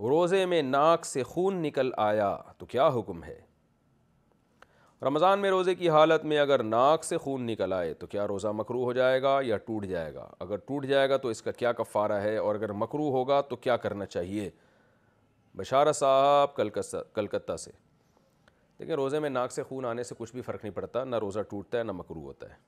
रोज़े में नाक से खून निकल आया तो क्या हुक्म है रमज़ान में रोज़े की हालत में अगर नाक से खून निकल आए तो क्या रोज़ा मकरू हो जाएगा या टूट जाएगा अगर टूट जाएगा तो इसका क्या कफ़ारा है और अगर मकरू होगा तो क्या करना चाहिए बशारा साहब कलकत्ता से देखिए रोज़े में नाक से खून आने से कुछ भी फ़र्क नहीं पड़ता ना रोज़ा टूटता है ना मकरू होता है